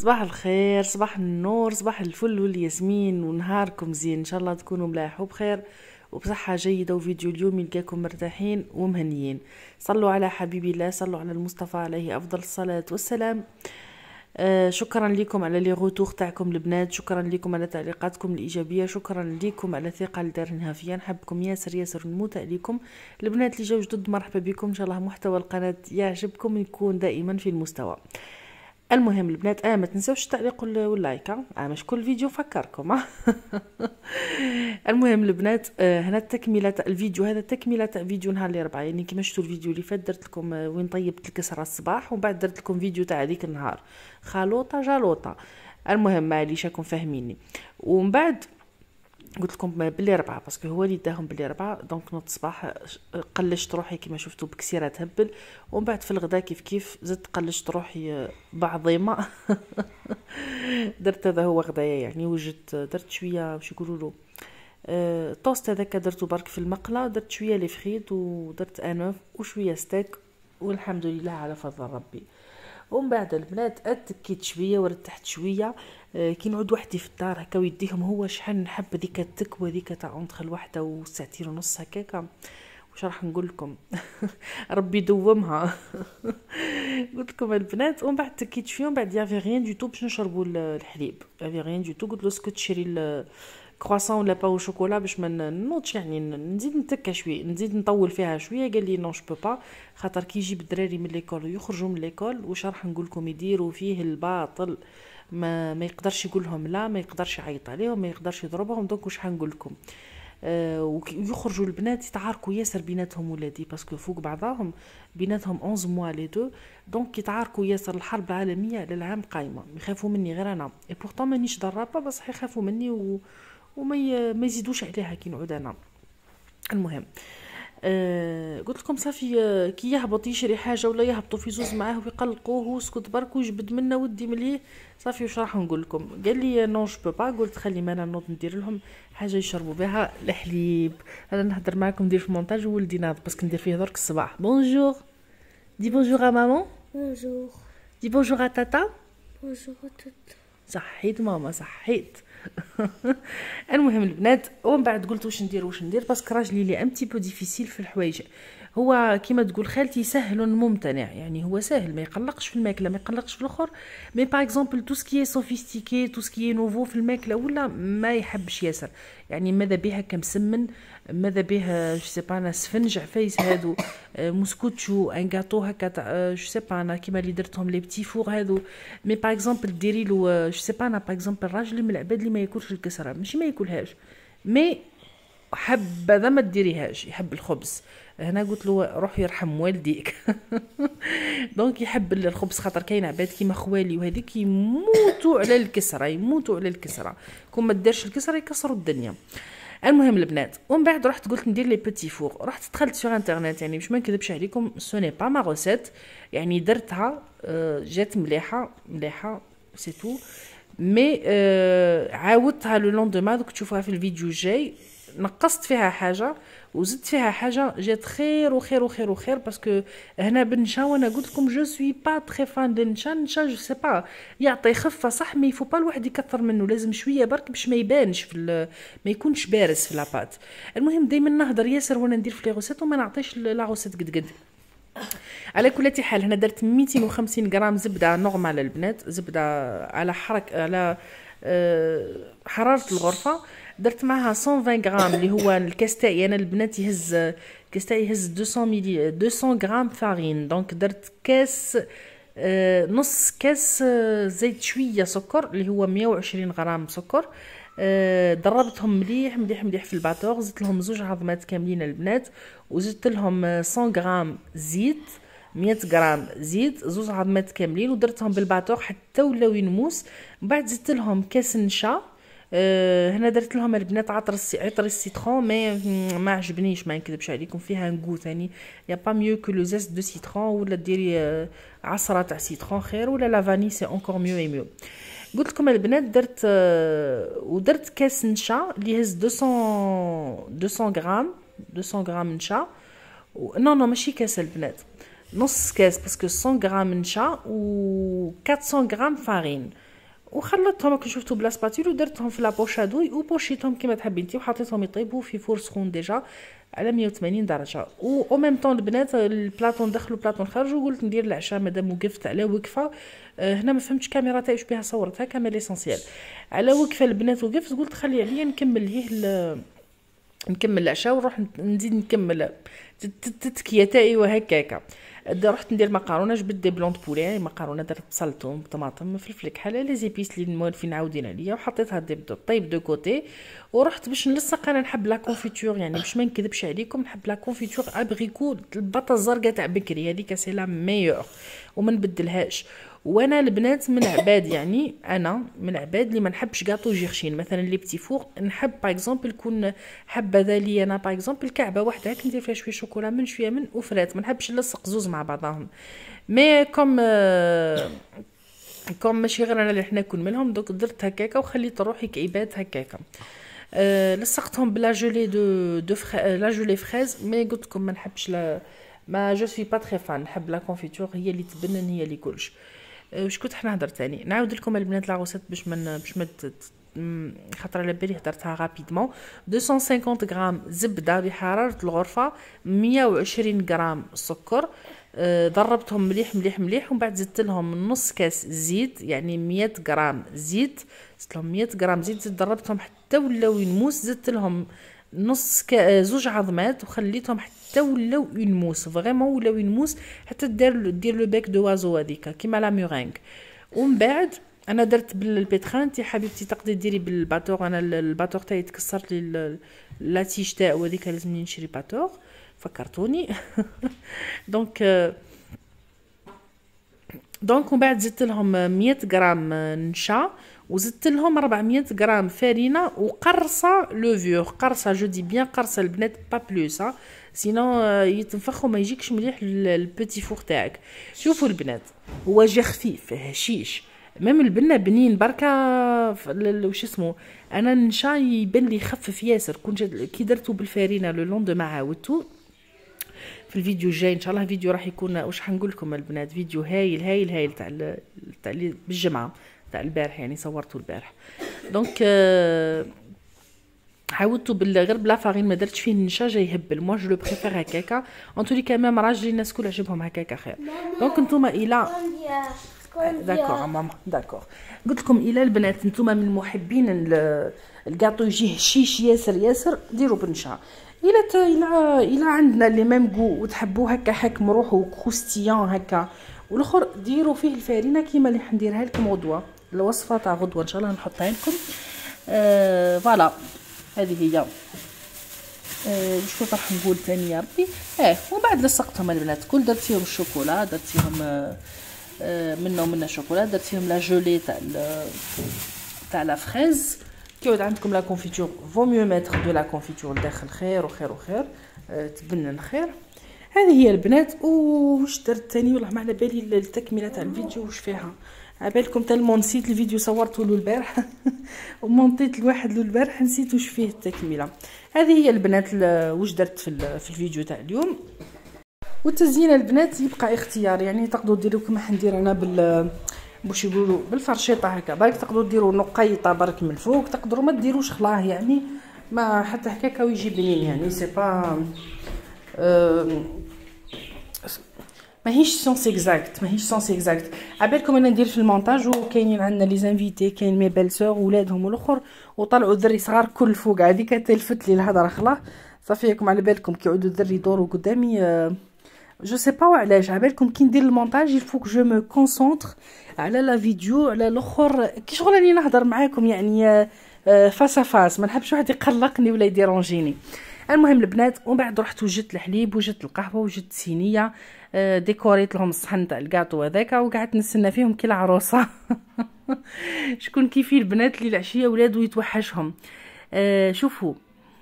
صباح الخير صباح النور صباح الفل والياسمين ونهاركم زين ان شاء الله تكونوا ملاح وبخير وبصحة جيدة وفيديو اليوم يلقاكم مرتاحين ومهنيين صلوا على حبيبي الله صلوا على المصطفى عليه أفضل الصلاة والسلام آه شكرا لكم على لي غوتور تاعكم البنات شكرا لكم على تعليقاتكم الايجابيه شكرا لكم على الثقه اللي دارنها فيا نحبكم ياسر ياسر نموت عليكم البنات اللي جاو جدد مرحبا بكم ان شاء الله محتوى القناه يعجبكم يكون دائما في المستوى آه المهم البنات اه ما تنساوش التعليق واللايك اه مش آه، كل فيديو فكركم آه. المهم البنات آه هنا التكمله تاع الفيديو هذا التكمله تاع فيديو نهار الاربعاء يعني كما شفتوا الفيديو اللي فات درت لكم آه، وين طيبت الكسره الصباح ومن بعد درت لكم فيديو تاع هذيك النهار خلوطه جلوطه المهم معليش راكم فاهميني ومن بعد قلت لكم بلي ربعة باسكو هو اللي داهم بلي ربعة دونك نوض الصباح قلشت روحي كما شفتوا بكسيرة تهبل ومن بعد في الغدا كيف كيف زدت قلشت روحي آه، بعضيمة درت هذا هو غدايا يعني وجدت آه، درت شوية واش يقولوا له التوست آه، هذاك درته برك في المقلة درت شوية لي فريد ودرت انوف وشوية ستيك والحمد لله على فضل ربي ومن بعد البنات اتكيت شويه ورتحت شويه آه، كي نعود وحدي في الدار هكا ويديهم هو شحال نحب ديك التكوه ديك تاع اونتخ الوحده وساعتين ونص هكاك واش راح نقول لكم ربي يدومها قلت لكم البنات ومن بعد تكيت شويه ومن بعد يافي غيان دو تو باش نشربوا الحليب يافي غيان دو تو قلت له اسكت شري كرواسون ولا با شوكولا باش ما نوضش يعني نزيد نتكى شويه نزيد نطول فيها شويه قال لي نو جو با خاطر كي يجيب الدراري من ليكول يخرجوا من ليكول واش راح نقول لكم يديروا فيه الباطل ما ما يقدرش يقول لهم لا ما يقدرش يعيط عليهم ما يقدرش يضربهم دونك واش حنقول لكم آه ويخرجوا البنات يتعاركوا ياسر بيناتهم ولادي باسكو فوق بعضاهم بيناتهم 11 موا لي دو دونك يتعاركوا ياسر الحرب العالميه للعام قايمه يخافوا مني غير انا اي بورتون مانيش ضرابه بصح يخافوا مني و وما ما يزيدوش عليها كي نعود انا المهم آه قلت لكم صافي آه، كي يهبط يشري حاجه ولا يهبطوا في زوز معاه ويقلقوه وسكت برك ويجبد منا ودي مليه صافي واش راح نقول لكم قال لي نو جو با قلت خلي مانا نوض ندير لهم حاجه يشربوا بها الحليب انا نهضر معاكم ندير في المونتاج وولدي ناض باسكو ندير فيه درك الصباح بونجور دي بونجور ا مامون بونجور دي بونجور ا تاتا بونجور ا تاتا صحيت ماما صحيت المهم البنات ومن بعد قلت واش ندير واش ندير باسكو راجلي لي ان بو ديفيسيل في الحوايج هو كيما تقول خالتي سهل ممتنع يعني هو سهل ما يقلقش في الماكله ما يقلقش في الاخر مي باغ اكزومبل تو سكي سوفيستيكي تو سكي نوفو في الماكله ولا ما يحبش ياسر يعني ماذا بها كمسمن ماذا بها جو سي با انا سفنج عفايس هادو آه، موسكوتشو ان غاتو هكا تاع جو سي با انا كيما اللي درتهم لي بتي فور هادو مي باغ اكزومبل ديري لو جو سي با انا باغ اكزومبل راجل من العباد اللي ما ياكلش الكسره ماشي ما ياكلهاش مي حبذا ما ديريهاش يحب الخبز هنا قلت له روح يرحم والديك دونك يحب الخبز خاطر كاين عباد كيما خوالي وهذيك يموتوا على الكسره يموتوا على الكسره كون ما دارش الكسره يكسروا الدنيا المهم البنات ومن بعد رحت قلت ندير لي بوتي فور رحت دخلت سوغ انترنت يعني باش ما نكذبش عليكم سوني با ما غوسيت يعني درتها آه، جات مليحه مليحه سي تو مي عاودتها لو لوندوما دوك تشوفوها في الفيديو الجاي نقصت فيها حاجه وزدت فيها حاجه جات خير وخير وخير وخير باسكو هنا بالنشا وانا قلت لكم جو سوي با تري فان دي نشا نشا جو سي با يعطي خفه صح مي فو با الواحد يكثر منه لازم شويه برك باش ما يبانش في ما يكونش بارز في لاباط المهم دائما نهضر ياسر وانا ندير في لي غوسيت وما نعطيش لا غوسيت قد قد على كل حال هنا درت 250 غرام زبده نورمال البنات زبده على حرك على آه، حراره الغرفه درت معها 120 غرام اللي هو الكاس تاعي يعني انا البنات يهز الكاس تاعي يهز 200 ملي 200 غرام فارين دونك درت كاس آه، نص كاس آه، زيت شويه سكر اللي هو 120 غرام سكر آه ضربتهم مليح مليح مليح في الباتور زدت لهم زوج عظمات كاملين البنات وزدت لهم 100 آه، غرام زيت 100 غرام زيت زوج عظمات كاملين ودرتهم بالباتور حتى ولاو ينموس من بعد زدت لهم كاس نشا أه هنا درت لهم البنات عطر السي عطر السيترون مي ما عجبنيش ما نكذبش عليكم فيها نكو ثاني يا با ميو كو لو زيست دو سيترون ولا ديري عصره تاع سيترون خير ولا لا فاني سي اونكور ميو اي ميو قلت لكم البنات درت آه، ودرت كاس نشا اللي هز 200 200 غرام 200 غرام نشا و... نو نو ماشي كاس البنات نص كاس باسكو 100 غرام نشا و 400 غرام فارين وخلطتهم كي شفتو بلا سباتول ودرتهم في لابوش هادوي وبوشيتهم كيما تحبي انت وحطيتهم يطيبوا في فور سخون ديجا على 180 درجه و او ميم طون البنات البلاطون دخلوا البلاطون خرجوا قلت ندير العشاء مادام وقفت على وقفه أه هنا ما فهمتش كاميرا تاعي واش بها صورتها كما ليسونسيال على وقفه البنات وقفت قلت خلي عليا نكمل ليه نكمل العشاء ونروح نزيد نكمل التتكية تاعي وهكاكا رحت ندير مقارونه جبت دي بلون بولي مقارونه درت بصلتهم بطماطم طماطم فلفل كحل لي زيبيس اللي موالفين عاودين عليا وحطيتها ديب دو طيب دو كوتي ورحت باش نلصق انا نحب لا كونفيتور يعني باش ما نكذبش عليكم نحب لا كونفيتور ابريكو البطه الزرقاء تاع بكري هذيك سي لا ميور وما نبدلهاش وانا البنات من العباد يعني انا من العباد اللي ما نحبش غاطو جيرشين مثلا لي بتي فور نحب باغ اكزومبل كون حبذا لي انا باغ اكزومبل كعبه وحده هكا ندير فيها شويه شوكولا من شويه من وفرات ما نحبش نلصق زوز مع بعضهم مي كوم كوم ماشي غير انا اللي حنا كون منهم دوك درت هكاكا وخليت روحي كعباد هكاكا أه، لصقتهم بلا جولي دو دو فخ... لا جولي فريز مي قلت لكم ما نحبش لا ما جو سوي با تري فان نحب لا كونفيتور هي اللي تبنن هي اللي كلش واش كنت حنهضر ثاني نعاود لكم البنات لا غوسيت باش من باش ما خاطر على بالي هضرتها رابيدمون 250 غرام زبده بحراره الغرفه 120 غرام سكر آه، ضربتهم مليح مليح مليح ومن بعد زدت لهم نص كاس زيت يعني 100 غرام زيت زدت لهم 100 غرام زيت زدت ضربتهم حتى ولاو ينموس زدت لهم نص زوج عظمات وخليتهم حتى ولاو اون موس فريمون ولاو اون موس حتى دير دير لو بيك دو وازو هذيك كيما لا ميورينغ ومن بعد انا درت بالبيتخان انت حبيبتي تقدري ديري بالباتور انا الباتور تاعي تكسرت لي لاتيش تاعو هاذيكا لازمني نشري باتور فكرتوني دونك دونك ومن بعد زدت لهم 100 غرام نشا وزدت لهم 400 غرام فرينه وقرصه لوفور قرصه جو دي بيان قرصه البنات با بلوس سينو يتنفخ وما يجيكش مليح البيتي فور تاعك شوفوا البنات هو جا خفيف هشيش ميم البنه بنين بركه وش اسمه انا النشا يبان لي خفف ياسر كون كي درتو بالفرينه لو لوندو عاودتو في الفيديو الجاي ان شاء الله فيديو راح يكون واش حنقول لكم البنات فيديو هايل هايل هايل تاع تاع بالجمعه تاع البارح يعني صورته البارح دونك آه، عاودته غير بلا فارين ما درتش فيه النشا جاي يهبل موا جو لو بريفير هكاكا اون تولي كمان راجلي الناس كل عجبهم هكاكا خير دونك نتوما الى داكور ماما داكور قلت لكم الى البنات نتوما من محبين الكاطو يجي هشيش ياسر ياسر ديروا بالنشا الى الى الى عندنا لي ميم جو وتحبوه هكا حك مروح وكروستيان هكا والاخر ديروا فيه الفارينه كيما اللي حنديرها لكم غدوه الوصفه تاع غدوه ان شاء الله نحطها لكم آه فوالا هذه هي آه شكون راح نقول ثاني يا ربي اه ومن بعد لصقتهم البنات كل درت فيهم الشوكولا درت فيهم آه, آه، منه ومنه شوكولا درت فيهم لا جولي تاع تاع لا فريز كيعود عندكم لا كونفيتور فو ميو ميتر دو لا كونفيتور لداخل خير وخير وخير آه تبنن خير هذه هي البنات وش درت تاني والله ما على بالي التكمله تاع الفيديو وش فيها عبالكم تلمو نسيت الفيديو صورته له البارح ومونطيت لواحد له البارح نسيت واش فيه التكمله هذه هي البنات واش درت في, في الفيديو تاع اليوم والتزيين البنات يبقى اختيار يعني تقدروا ديروا كما حندير انا بال باش يقولوا بالفرشيطه هكا برك تقدروا ديروا نقيطه برك من الفوق تقدروا ما ديروش خلاه يعني ما حتى هكاك ويجي بنين يعني سي با ماهيش سونس اكزاكت ماهيش سونس اكزاكت عبالكم انا ندير في المونتاج وكاينين عندنا لي زانفيتي كاين مي بيل سور ولادهم والاخر وطلعوا دري صغار كل فوق هذيك تلفت لي الهضره خلاص صافي راكم على بالكم يعودوا دري يدوروا قدامي جو سي با علاش عبالكم كي ندير المونتاج يلفو كو جو مو كونسونتر على لا فيديو على الاخر كي شغل راني نهضر معاكم يعني فاس آه، فاس آه، ما نحبش واحد يقلقني ولا يديرونجيني المهم البنات ومن بعد رحت وجدت الحليب وجدت القهوه وجدت الصينيه آه، ديكوريت لهم الصحن تاع الكاطو هذاك وقعدت نستنى فيهم كي العروسه شكون كيفي البنات اللي العشيه ولادو يتوحشهم آه، شوفوا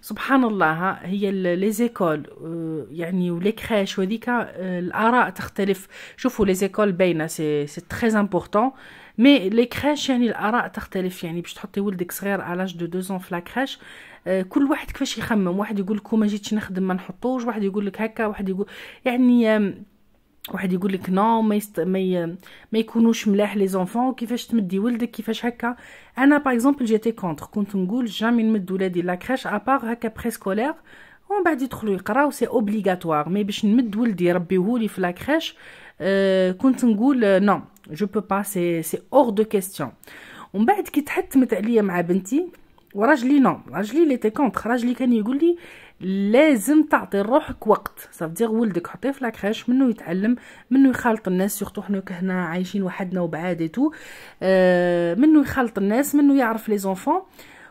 سبحان الله هي لي زيكول آه، يعني ولي كريش وهذيك الاراء تختلف شوفوا لي زيكول باينه سي سي تري امبورطون مي لي كريش يعني الاراء تختلف يعني باش تحطي ولدك صغير الاج دو 2 ans في لا كريش آه، كل واحد كيفاش يخمم واحد يقول لك ما جيتش نخدم ما نحطوش واحد يقول لك هكا واحد يقول يعني واحد يقول لك نو ما يست... ما, ي... ما يكونوش ملاح لي زونفون كيفاش تمدي ولدك كيفاش هكا انا باغ اكزومبل جيتي كونتر كنت نقول جامي نمد ولادي لا كريش ابار هكا بريسكولير ومن بعد يدخلوا يقراو سي اوبليغاتوار مي باش نمد ولدي يربيهولي في لا كريش أه كنت نقول نو جو بو با سي سي اور دو كيستيون ومن بعد كي تحتمت عليا مع بنتي وراجلي نو راجلي لي تي كونتر راجلي كان يقول لي لازم تعطي لروحك وقت صافدير ولدك حطيه في لاكريش منو يتعلم منو يخالط الناس سورتو حنا كهنا عايشين وحدنا وبعاد تو آه منو يخالط الناس منو يعرف لي زونفون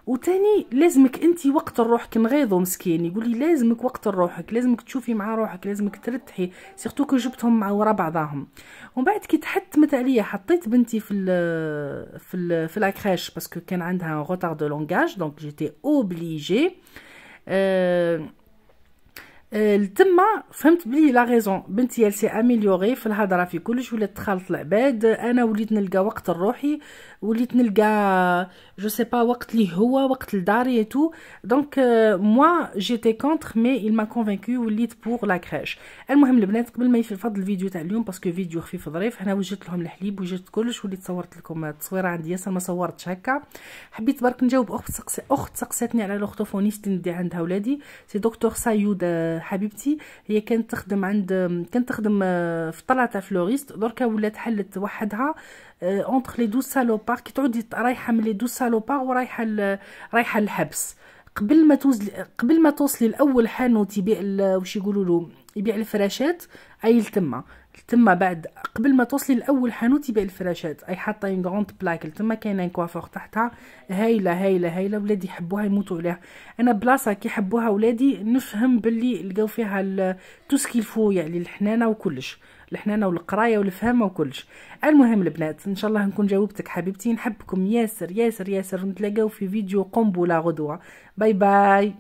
وتاني لازمك انت وقت الروح كنغيضو مسكين يقولي لازمك وقت روحك لازمك تشوفي مع روحك لازمك ترتحي سيرتو كو جبتهم مع ورا بعضاهم ومن بعد كي تحتمت عليا حطيت بنتي في الـ في الـ في لاكريش باسكو كان عندها غوتار دو لونغاج دونك جيتي اوبليجي أه لتما euh, فهمت بلي لا غيزون بنتي سي اميليوري في الهضره في كلش ولات تخالط العباد انا وليت نلقى وقت لروحي وليت نلقى جو سي با وقت لي هو وقت لداري تو دونك موا جيتي كونتر مي il m'a convaincu وليت بور لا كريش المهم البنات قبل ما يفض الفيديو تاع اليوم باسكو فيديو خفيف ظريف هنا وجدت لهم الحليب وجدت كلش وليت صورت لكم التصويره عندي ياسر ما صورتش هكا حبيت برك نجاوب اخت سقس... اخت سقساتني على لوختوفونيست ندي عندها ولادي سي دكتور سايود حبيبتي هي كانت تخدم عند كانت تخدم آه، في طلعه تاع فلوريست دركا ولات حلت وحدها اونتخ لي دو سالوبار كي تعود رايحه من لي دو سالوبار ورايحه رايحه للحبس قبل ما توز قبل ما توصلي لاول حانوت يبيع ال... واش يقولوا له يبيع الفراشات عيل تما تما بعد قبل ما توصلي لاول حانوت يبيع الفراشات اي حاطه اون غروند بلاك تما ان كوافور تحتها هايله هايله هايله ولادي يحبوها يموتوا عليها انا بلاصه كي يحبوها ولادي نفهم باللي لقاو فيها تو سكيلفو يعني الحنانه وكلش الحنانه والقرايه والفهامه وكلش المهم البنات ان شاء الله نكون جاوبتك حبيبتي نحبكم ياسر ياسر ياسر نتلاقاو في فيديو قنبله غدوه باي باي